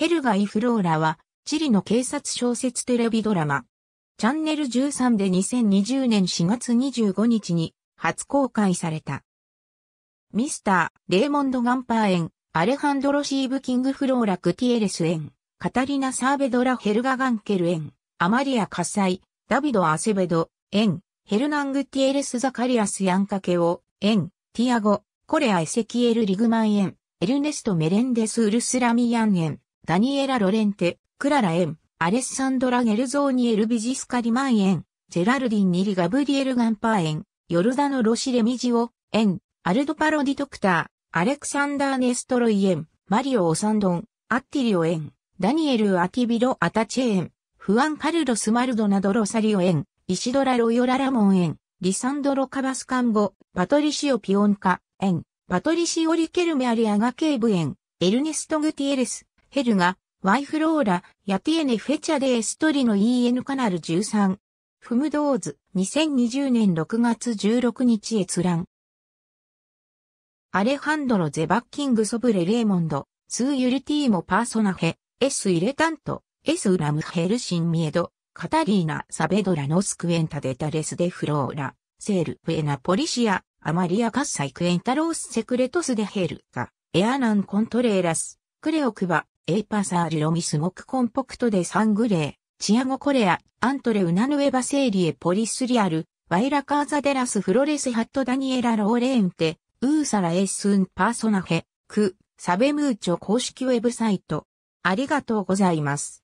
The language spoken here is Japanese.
ヘルガイ・フローラは、チリの警察小説テレビドラマ。チャンネル13で2020年4月25日に初公開された。ミスター、レーモンド・ガンパーエン、アレハンドロ・シーブ・キング・フローラ・クティエレスエン、カタリナ・サーベドラ・ヘルガ・ガンケルエン、アマリア・カサイ、ダビド・アセベド、エン、ヘルナング・ティエレス・ザカリアス・ヤンカケオ、エン、ティアゴ、コレア・エセキエル・リグマンエン、エルネスト・メレンデス・ウルスラミヤンエン、ダニエラ・ロレンテ、クララ・エン、アレッサンドラ・ゲルゾーニ・エルビジスカ・リマン・エン、ジェラルディン・ニリ・ガブリエル・ガンパー・エン、ヨルダノ・ロシ・レミジオ、エン、アルド・パロディ・ドクター、アレクサンダー・ネストロイ・エン、マリオ・オサンドン、アッティリオ・エン、ダニエル・アティビロ・アタチェ・エン、フアン・カルロス・マルドナド・ロサリオ・エン、イシドラ・ロヨラ・ラモン・エン、リサンドロ・カバスカンゴ、パトリシオ・ピオンカ、エン、パトリシオ・リケルメ・アリアガ・ケーブ・エン、エルネスト・グティエレス、ヘルガ、ワイフローラ、ヤティエネフェチャデエストリの EN カナル13。フムドーズ、2020年6月16日閲覧。アレハンドロ・ゼバッキング・ソブレ・レーモンド、ツー・ユルティーモ・パーソナヘ、エス・イレタント、エス・ウラム・ヘルシン・ミエド、カタリーナ・サベドラ・ノスクエンタ・デタレス・デ・フローラ、セール・プエナ・ポリシア、アマリア・カッサイ・クエンタロース・セクレトス・デ・ヘルカ、エアナン・コントレーラス、クレオクバ、エイパサールロミスモクコンポクトデサングレー、チアゴコレア、アントレウナヌエバセーリエポリスリアル、ワイラカーザデラスフロレスハットダニエラローレーンテ、ウーサラエッスンパーソナヘ、ク、サベムーチョ公式ウェブサイト。ありがとうございます。